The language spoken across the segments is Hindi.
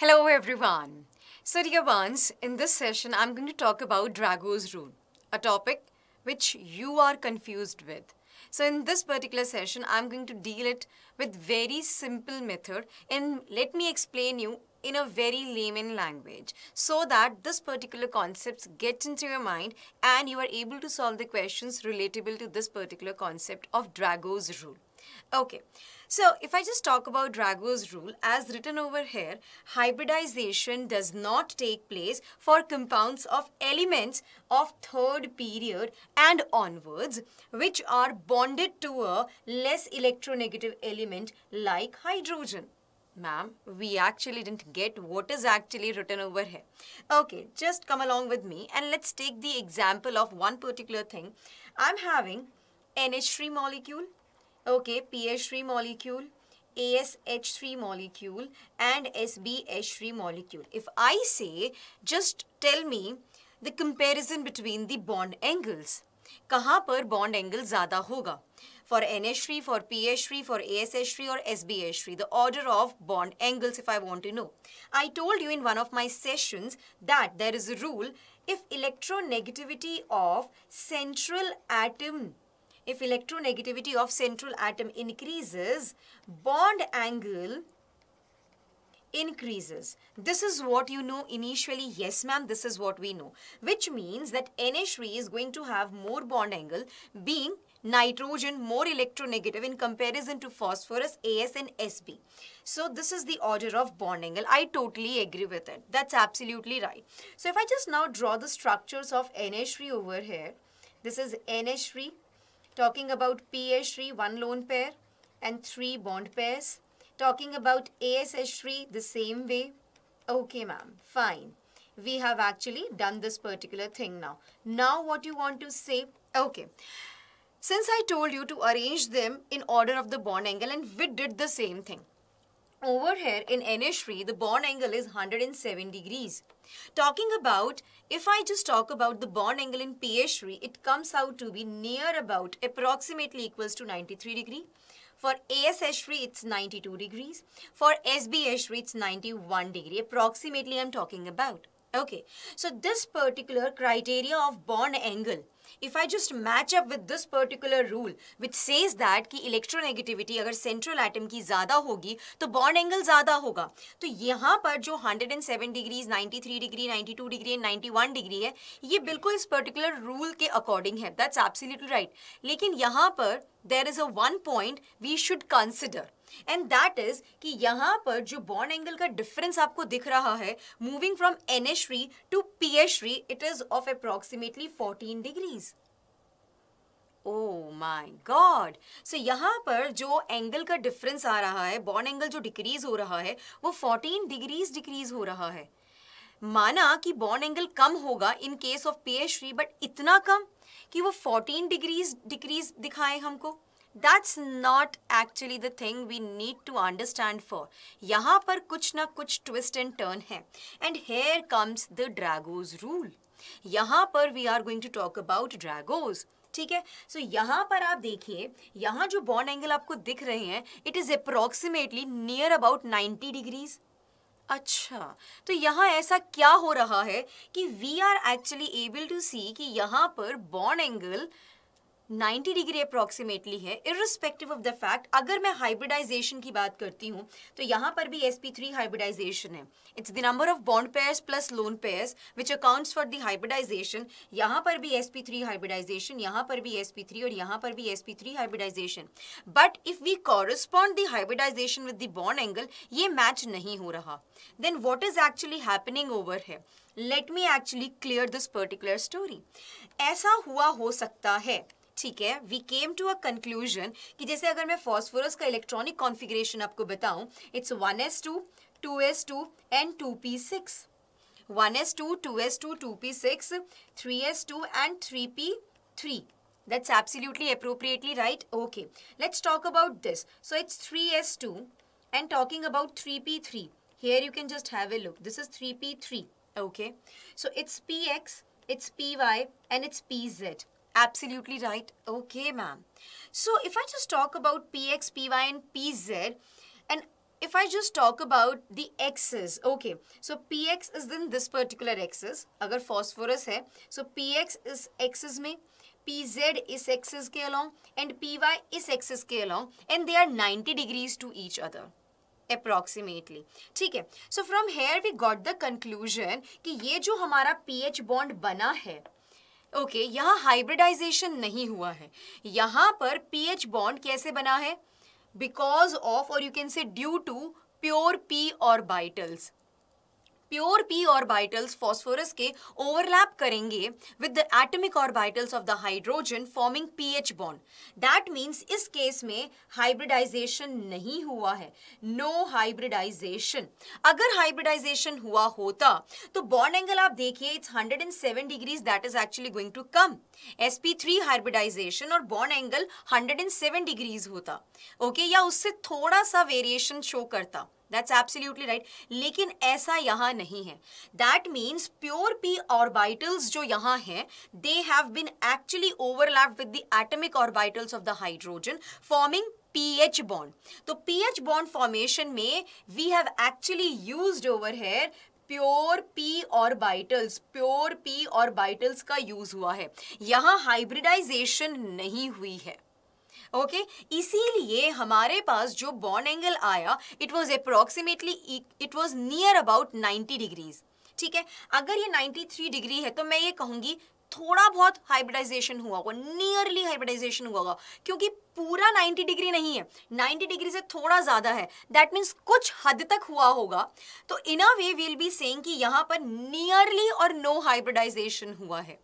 Hello everyone. So dear ones, in this session I'm going to talk about Drago's rule, a topic which you are confused with. So in this particular session I'm going to deal it with very simple method and let me explain you in a very layman language so that this particular concepts get into your mind and you are able to solve the questions relatable to this particular concept of Drago's rule. Okay, so if I just talk about Drago's rule, as written over here, hybridization does not take place for compounds of elements of third period and onwards, which are bonded to a less electronegative element like hydrogen ma'am, we actually didn't get what is actually written over here. Okay, just come along with me and let's take the example of one particular thing. I'm having NH3 molecule okay, pH3 molecule, ASH3 molecule and SBH3 molecule. If I say, just tell me the comparison between the bond angles. कहाँ पर bond angle ज़्यादा होगा for NH3, for PH3, for ASH3 or SBH3, the order of bond angles if I want to know. I told you in one of my sessions that there is a rule if electronegativity of central atom if electronegativity of central atom increases, bond angle increases. This is what you know initially. Yes, ma'am, this is what we know. Which means that NH3 is going to have more bond angle being nitrogen more electronegative in comparison to phosphorus, AS and SB. So this is the order of bond angle. I totally agree with it. That's absolutely right. So if I just now draw the structures of NH3 over here, this is NH3 talking about P-H three one lone pair, and three bond pairs. Talking about three the same way. Okay, ma'am, fine. We have actually done this particular thing now. Now what you want to say? Okay. Since I told you to arrange them in order of the bond angle and we did the same thing. Over here in Anishri, the bond angle is 107 degrees. Talking about, if I just talk about the bond angle in PHRI, it comes out to be near about approximately equals to 93 degree. For ASHRI, it's 92 degrees. For SBHRI, it's 91 degree. Approximately, I'm talking about. Okay, so this particular criteria of bond angle if I just match up with this particular rule which says that कि इलेक्ट्रोनेगेटिविटी अगर सेंट्रल एटम की ज़्यादा होगी तो बॉन्ड एंगल ज़्यादा होगा तो यहाँ पर जो 107 degrees 93 degree ninety 92 degree and 91 degree है ये बिल्कुल इस पर्टिकुलर रूल के अकॉर्डिंग है दैट्स एब्सोल्युटली राइट लेकिन यहाँ पर there is a one point we should consider and that is कि यहाँ पर जो बॉन्ड एंगल का डिफरेंस आपको दिख रहा है moving from N H three to P H three it is of approximately fourteen degrees oh my god so यहाँ पर जो एंगल का डिफरेंस आ रहा है बॉन्ड एंगल जो डिक्रीज हो रहा है वो 14 डिग्रीज डिक्रीज हो रहा है माना कि बॉन्ड एंगल कम होगा in case of P H but इतना कम कि वो फोर्टीन डिग्रीज डिक्रीज दिखाए हमको that's not actually the thing we need to understand for यहाँ पर कुछ ना कुछ ट्विस्ट एंड टर्न है and here comes the Drago's rule यहाँ पर we are going to talk about Drago's ठीक है सो so, यहाँ पर आप देखिए यहाँ जो बॉन्ड एंगल आपको दिख रहे हैं it is approximately near about 90 degrees अच्छा तो यहाँ ऐसा क्या हो रहा है कि we are actually able to see कि यहाँ पर बॉन्ड एंगल 90 डिग्री अप्रोक्सीमेटली है इरिस्पेक्टिव ऑफ द फैक्ट अगर मैं हाइब्रिडाइजेशन की बात करती हूँ तो यहाँ पर भी एस पी थ्री हाइब्रिडाइजेशन है it's the number of bond pairs plus lone pairs which accounts for the hybridization यहाँ पर भी एस पी थ्री हाइब्रिडाइजेशन यहाँ पर भी एस पी थ्री और यहाँ पर भी S P three hybridization but if we correspond the hybridization with the bond angle ये मैच नहीं हो रहा then what is actually happening over है let me actually clear this particular story ऐसा हुआ हो सकता है ठीक है we came to a conclusion कि जैसे अगर मैं फॉस्फोरस का इलेक्ट्रॉनिक कॉन्फिग्रेशन आपको बताऊं it's one S two two S two and two two two two two P six one S S P six three S two and three P three that's absolutely appropriately right okay let's talk about this so it's three S two and talking about three P three here you can just have a look this is three P three okay so it's P X it's P Y and it's P Z Absolutely right. Okay, ma'am. So if I just talk about Px, Py and Pz and if I just talk about the x's, okay, so Px is in this particular axis, agar phosphorus hai so Px is axis mein Pz is axis ke along and Py is axis ke along and they are 90 degrees to each other. approximately ठीक है so from here we got the conclusion कि ये जो हमारा पीएच बॉन्ड बना है ओके okay, यहाँ हाइब्रिडाइजेशन नहीं हुआ है यहाँ पर पीएच बॉन्ड कैसे बना है बिकॉज ऑफ और you can say due to pure P orbitals pure P orbitals phosphorus के ओवरलैप करेंगे with the atomic orbitals of the hydrogen forming PH bond that means इस केस में हाइब्रिडाइजेशन नहीं हुआ है नो no हाइब्रिडाइजेशन अगर हाइब्रिडाइजेशन हुआ होता तो बॉन्ड एंगल आप देखिए it's 107 degrees that is actually going to come sp3 hybridisation और बॉन्ड एंगल 107 डिग्रीज होता ओके okay? या उससे थोड़ा सा वेरिएशन शो करता दैट्स एब्सोल्युटली राइट लेकिन ऐसा यहाँ नहीं है that means pure P orbitals जो यहाँ हैं they have been actually overlap with the atomic orbitals of the hydrogen forming PH bond तो पीएच बॉन्ड फॉर्मेशन में we have actually used over here pure P orbitals pure P orbitals का यूज हुआ है यहाँ हाइब्रिडाइजेशन नहीं हुई है ओके इसीलिए हमारे पास जो बॉन्ड एंगल आया it was approximately it was near about 90 degrees ठीक है अगर ये 93 डिग्री है तो मैं ये कहूँगी थोड़ा बहुत हाइब्रिडाइजेशन हुआ होगा नियरली हाइब्रिडाइजेशन हुआ होगा क्योंकि पूरा 90 डिग्री नहीं है 90 डिग्री से थोड़ा ज़्यादा है दैट मीन्स कुछ हद तक हुआ होगा तो in a way will be saying कि यहाँ पर नियरली और नो हाइब्रिडाइजेशन हुआ है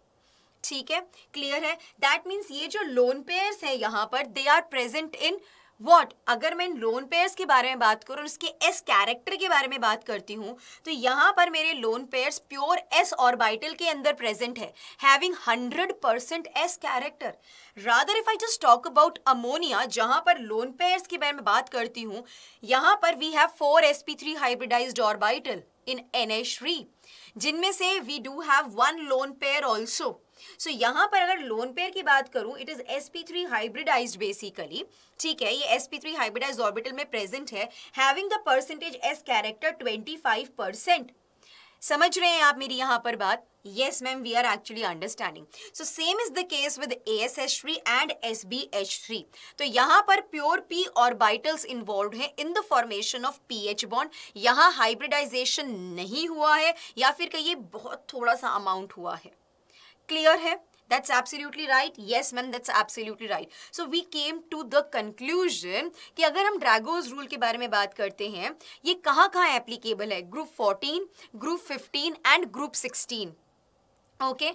ठीक है क्लियर है दैट मीन्स ये जो लोन पेयर्स है यहाँ पर they are present in what अगर मैं इन लोन पेयर्स के बारे में बात करूँ उसके एस कैरेक्टर के बारे में बात करती हूँ तो यहाँ पर मेरे lone pairs pure S orbital के अंदर प्रेजेंट है having hundred percent S character rather if I just talk about ammonia जहाँ पर लोन पेयर्स के बारे में बात करती हूँ यहाँ पर we have four S P three hybridize orbital in N H three जिनमें से we do have one lone pair also so so, यहाँ पर अगर लोन पेयर की बात करूँ it is S P three hybridize basically ठीक है ये S P three hybridize orbital में प्रेजेंट है having the percentage S character twenty five percent समझ रहे हैं आप मेरी यहाँ पर बात yes ma'am we are actually understanding so same is the case with A S H three and S B H three तो यहाँ पर pure p ऑर्बिटल्स इन्वॉल्व हैं in the formation of P H bond यहाँ हाइब्रिडाइजेशन नहीं हुआ है या फिर कहिए बहुत थोड़ा सा अमाउंट हुआ है clear hai that's absolutely right yes man that's absolutely right so we came to the conclusion कि अगर हम ड्रैगोज रूल के बारे में बात करते हैं ये कहाँ कहाँ एप्लीकेबल है group 14 group 15 and group 16 okay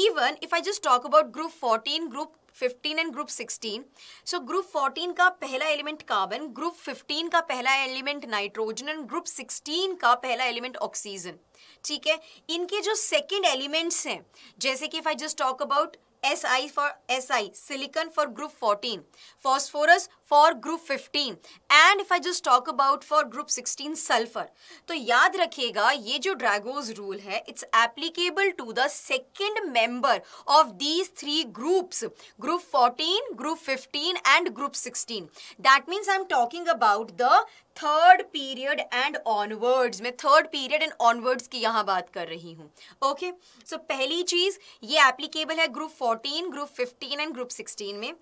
even if i just talk about group 14 group fifteen and group sixteen so group fourteen का पहला एलिमेंट कार्बन ग्रुप फिफ्टीन का पहला element nitrogen and group sixteen का पहला एलिमेंट ऑक्सीजन ठीक है इनके जो सेकेंड एलिमेंट्स हैं जैसे कि if I just talk about S I for S I silicon for group fourteen phosphorus for group fifteen and if I just talk about for group sixteen sulphur तो याद रखिएगा ये जो ड्रैगोज रूल है it's applicable to the second member of these three groups group fourteen group fifteen and group sixteen that means I am talking about the third period and onwards मैं थर्ड पीरियड एंड ऑनवर्ड्स की यहाँ बात कर रही हूँ ओके सो पहली चीज़ ये एप्लीकेबल है ग्रुप 14, ग्रुप 15 एंड ग्रुप 16 में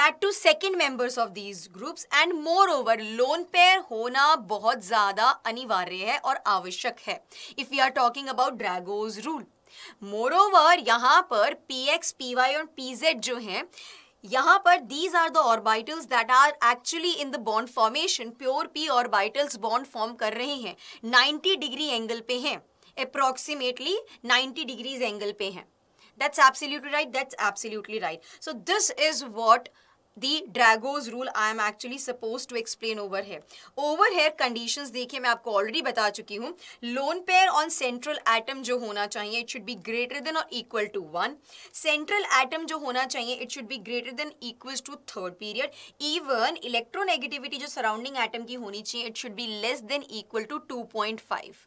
that to second members of these groups and moreover lone pair होना बहुत ज़्यादा अनिवार्य है और आवश्यक है if you are talking about Drago's rule moreover यहाँ पर पी एक्स पी वाई और पी जेड जो हैं यहाँ पर these are the orbitals that are actually in the bond formation pure P orbitals bond form कर रहे हैं 90 डिग्री एंगल पे हैं अप्रोक्सीमेटली 90 डिग्रीज एंगल पे हैं that's absolutely right that's absolutely right so this is what the Drago's rule I am actually suppose to explain over here over here conditions देखिए मैं आपको ऑलरेडी बता चुकी हूँ lone pair on central atom जो होना चाहिए it should be greater than और equal to one central atom जो होना चाहिए it should be greater than equal to third period even electronegativity जो सराउंडिंग एटम की होनी चाहिए it should be less than equal to two point five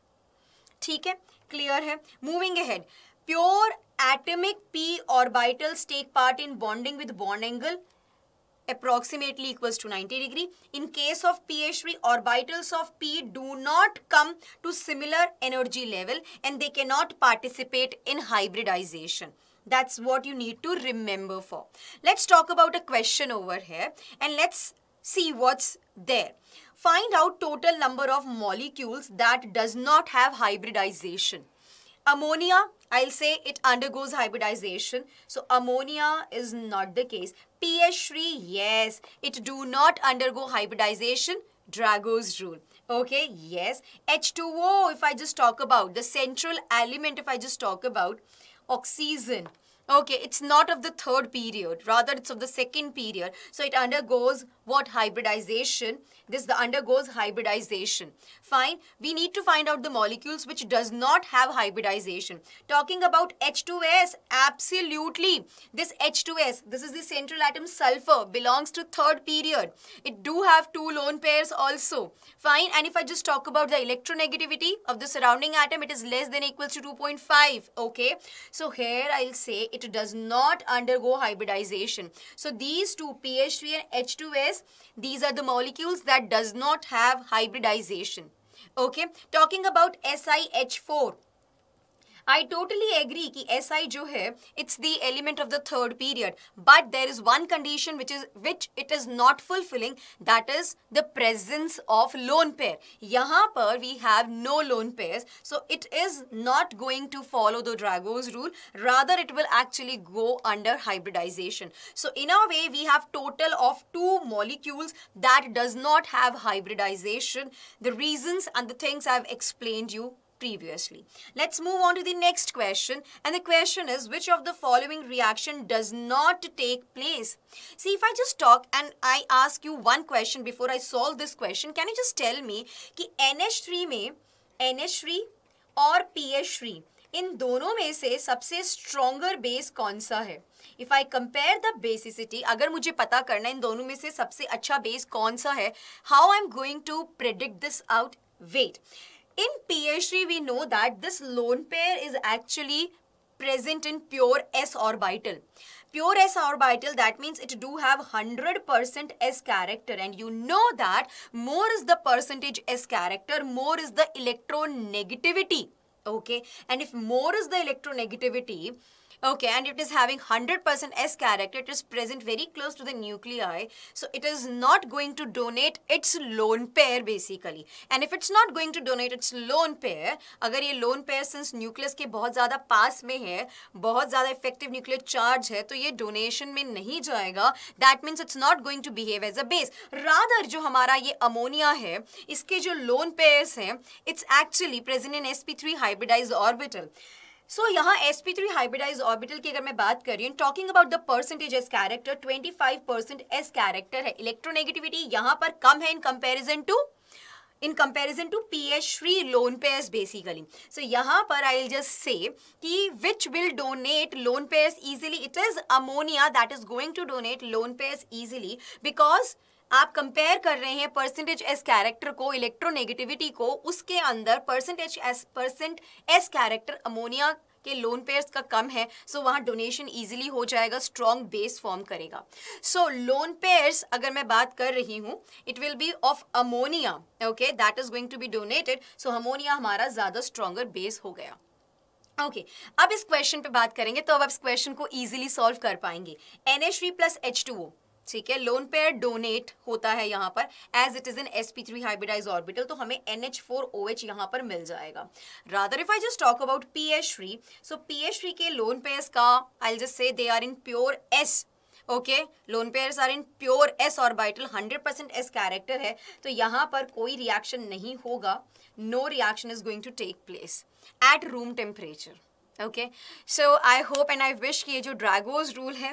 ठीक है क्लियर है moving ahead pure atomic P orbitals take part in bonding with bond angle approximately equals to 90 degree. In case of pH3, orbitals of P do not come to similar energy level and they cannot participate in hybridization. That's what you need to remember for. Let's talk about a question over here and let's see what's there. Find out total number of molecules that does not have hybridization ammonia i'll say it undergoes hybridization so ammonia is not the case ph3 yes it do not undergo hybridization Drago's rule. Okay, yes. H2O, if I just talk about the central element, if I just talk about oxygen. Okay, it's not of the third period, rather it's of the second period. So it undergoes what hybridization, this the undergoes hybridization. Fine, we need to find out the molecules which does not have hybridization. Talking about H2S, absolutely. This H2S, this is the central atom sulfur, belongs to third period. It do have two lone pairs also. Fine, and if I just talk about the electronegativity of the surrounding atom, it is less than equals to 2.5, okay? So here I'll say it does not undergo hybridization. So these two, PH3 and H2S, these are the molecules that does not have hybridization okay talking about SiH4 I totally agree कि एस SI जो है it's the element of the third period but there is one condition which is which it is not fulfilling that is the presence of lone pair यहाँ पर we have no lone pair so it is not going to follow the Drago's rule rather it will actually go under hybridization. So in a way, we have total of two molecules that does not have hybridization. The reasons and the things I've explained you previously. Let's move on to the next question. And the question is, which of the following reaction does not take place? See, if I just talk and I ask you one question before I solve this question, can you just tell me ki NH3 में NH3 or PH3 इन दोनों में से सबसे स्ट्रोंगर बेस कौन सा है if I compare the basicity अगर मुझे पता करना इन दोनों में से सबसे अच्छा बेस कौन सा है how I am going to predict this out wait in PH3, we know that this lone pair is actually present in pure s orbital. Pure s orbital, that means it do have 100% s character and you know that more is the percentage s character, more is the electronegativity. Okay, and if more is the electronegativity, Okay, and it is having 100% S character. It is present very close to the nuclei. So it is not going to donate its lone pair basically. And if it's not going to donate its lone pair, agar ye lone pair since nucleus ke bahut zyada पास mein hai bahut zyada effective nuclear charge hai to ye donation mein nahi jayega That means it's not going to behave as a base. Rather jo hamara ye ammonia hai iske jo lone pairs hain it's actually present in sp3 hybridized orbital. So so, यहाँ sp3 हाइब्रिडाइज ऑर्बिटल की अगर मैं बात कर रही हूँ talking about the percentage S character 25 percent S character है इलेक्ट्रोनेगेटिविटी यहाँ पर कम है in comparison to in comparison to P H three lone S basically so यहाँ पर आई विल जस्ट से कि which will donate lone S easily it is ammonia that is going to donate lone pairs easily because आप कंपेयर कर रहे हैं परसेंटेज एस कैरेक्टर को इलेक्ट्रोनेगेटिविटी को उसके अंदर percentage S percent S character ammonia के लोन पेयर्स का कम है सो वहाँ डोनेशन इजीली हो जाएगा स्ट्रॉन्ग बेस फॉर्म करेगा सो लोन पेयर्स अगर मैं बात कर रही हूँ it will be of ammonia okay that is going to be donated so ammonia हमारा ज़्यादा स्ट्रॉगर बेस हो गया ओके okay, अब इस क्वेश्चन पे बात करेंगे तो अब आप इस क्वेश्चन को इजीली सॉल्व कर पाएंगे N H three plus H two O ठीक है लोन पेयर डोनेट होता है यहाँ पर as it is in S P three hybridize orbital तो हमें N H four O H यहाँ पर मिल जाएगा rather if I just talk about P H three so P H three के लोन पेयर्स का I just say they are in pure S okay lone pairs are in pure S orbital hundred percent S character है तो यहाँ पर कोई रिएक्शन नहीं होगा no reaction is going to take place at room temperature okay so I hope and I wish कि ये जो ड्रैगोज रूल है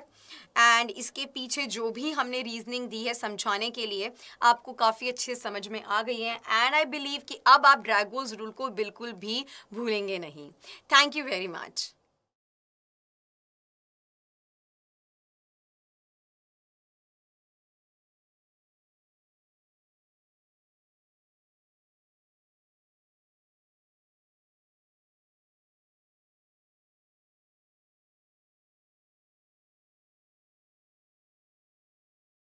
एंड इसके पीछे जो भी हमने रीजनिंग दी है समझाने के लिए आपको काफ़ी अच्छे समझ में आ गई है एंड आई बिलीव कि अब आप ड्रैगोज रूल को बिल्कुल भी भूलेंगे नहीं थैंक यू वेरी मच